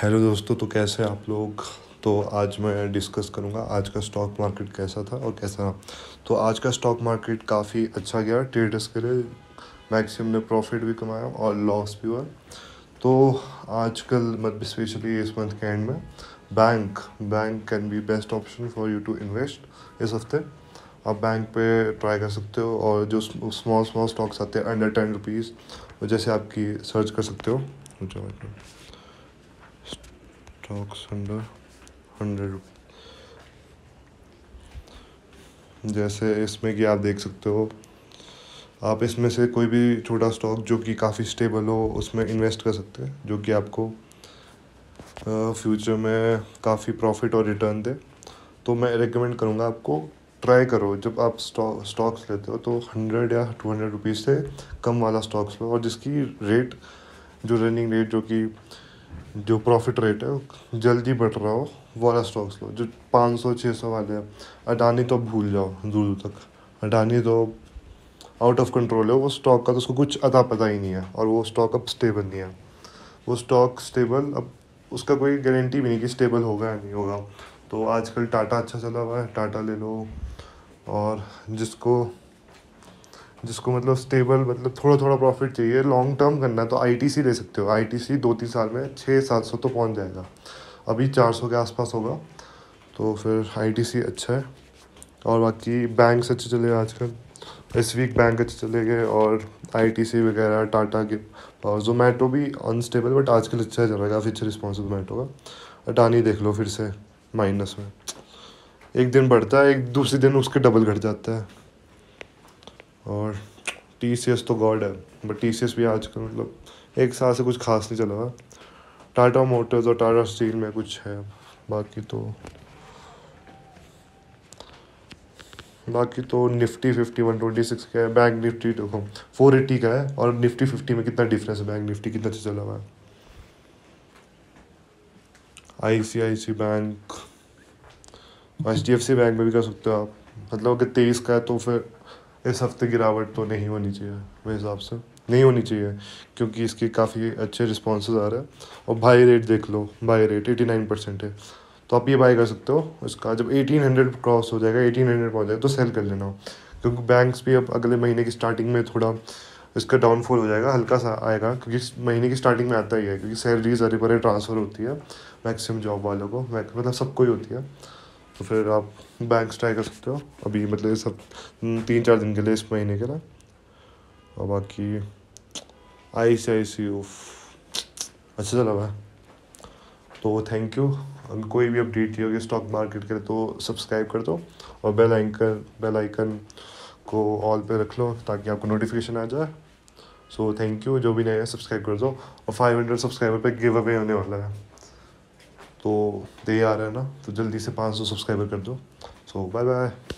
hello दोस्तों तो कैसे आप लोग तो आज मैं डिस्कस करूंगा आज का स्टॉक मार्केट कैसा था और कैसा रहा तो आज का स्टॉक मार्केट काफ़ी अच्छा गया ट्रेडर्स के लिए मैक्सिमम ने प्रॉफिट भी कमाया और लॉस भी हुआ तो आजकल मतलब स्पेशली इस मंथ के एंड में bank bank can be best option for you to invest इस हफ्ते आप बैंक पे ट्राई कर सकते हो और जो स्मॉल स्मॉल स्टॉक्स आते हैं अंडर टेन रुपीज़ जैसे आपकी सर्च कर सकते हो stocks under 100 जैसे इसमें कि आप देख सकते हो आप इसमें से कोई भी छोटा स्टॉक जो कि काफ़ी स्टेबल हो उसमें इन्वेस्ट कर सकते हैं जो कि आपको फ्यूचर में काफ़ी प्रॉफिट और रिटर्न दे तो मैं रिकमेंड करूँगा आपको ट्राई करो जब आप स्टॉक स्टॉक्स लेते हो तो हंड्रेड या टू हंड्रेड रुपीज़ से कम वाला स्टॉक्स लो और जिसकी रेट जो रनिंग रेट जो कि जो प्रॉफिट रेट है जल्दी बढ़ रहा हो वाला स्टॉक्स लो जो पाँच सौ छः सौ वाले हैं अडानी तो भूल जाओ दूर दूर तक अडानी तो आउट ऑफ कंट्रोल है वो स्टॉक का तो उसको कुछ अता पता ही नहीं है और वो स्टॉक अब स्टेबल नहीं है वो स्टॉक स्टेबल अब उसका कोई गारंटी भी नहीं कि स्टेबल होगा या नहीं होगा तो आजकल टाटा अच्छा चला हुआ है टाटा ले लो और जिसको जिसको मतलब स्टेबल मतलब थोड़ा थोड़ा प्रॉफिट चाहिए लॉन्ग टर्म करना है तो आई ले सकते हो आईटीसी दो तीन साल में छः सात सौ तो पहुंच जाएगा अभी चार सौ के आसपास होगा तो फिर आई अच्छा है और बाकी बैंक्स अच्छे चले गए आजकल इस वीक बैंक अच्छे चले गए और आई वगैरह टाटा के और जोमेटो भी अनस्टेबल बट आजकल अच्छा चल रहा है काफ़ी अच्छा रिस्पॉन्स है जोमेटो का अटानी देख लो फिर से माइनस में एक दिन बढ़ता है एक दूसरे दिन उसके डबल घट जाता है और टी सी एस तो गॉड है बट टी सी एस भी आजकल मतलब एक साल से कुछ खास नहीं चला टाटा मोटर्स और टाटा स्टील में कुछ है बाकी तो बाकी तो Nifty fifty one twenty six का है बैंक निफ्टी देखो फोर एट्टी का है और निफ्टी फिफ्टी में कितना डिफरेंस है बैंक निफ्टी कितना अच्छा चला हुआ है I C I C bank H D F C bank में भी कर सकते हो आप मतलब अगर तेईस का है तो फिर इस हफ्ते गिरावट तो नहीं होनी चाहिए मेरे हिसाब से नहीं होनी चाहिए क्योंकि इसके काफ़ी अच्छे रिस्पॉन्स आ रहे हैं और बाई रेट देख लो buy rate eighty nine percent है तो आप ये बाई कर सकते हो इसका जब एटीन हंड्रेड क्रॉस हो जाएगा एटीन हंड्रेड पहुँच जाएगा तो सेल कर लेना क्योंकि बैंक्स भी अब अगले महीने की स्टार्टिंग में थोड़ा इसका डाउनफॉल हो जाएगा हल्का सा आएगा क्योंकि महीने की स्टार्टिंग में आता ही है क्योंकि सैलरीज अरे परे ट्रांसफ़र होती है मैक्सिमम जॉब वालों को मतलब सबको ही होती है तो फिर आप बैंक्स ट्राई कर सकते हो अभी मतलब ये सब हम्म, तीन चार दिन के लिए इस महीने के लिए और बाकी आई सी आई सी अच्छा चला हुआ तो थैंक यू अगर कोई भी अपडेट चाहिए होगी स्टॉक मार्केट के लिए तो सब्सक्राइब कर दो और बेल आइकन बेल आइकन को ऑल पे रख लो ताकि आपको नोटिफिकेशन आ जाए सो थैंक यू जो भी नया सब्सक्राइब कर दो और फाइव हंड्रेड सब्सक्राइबर पे गिव अवे होने वाला है तो दे आ रहा है ना तो जल्दी से 500 सब्सक्राइबर कर दो सो बाय बाय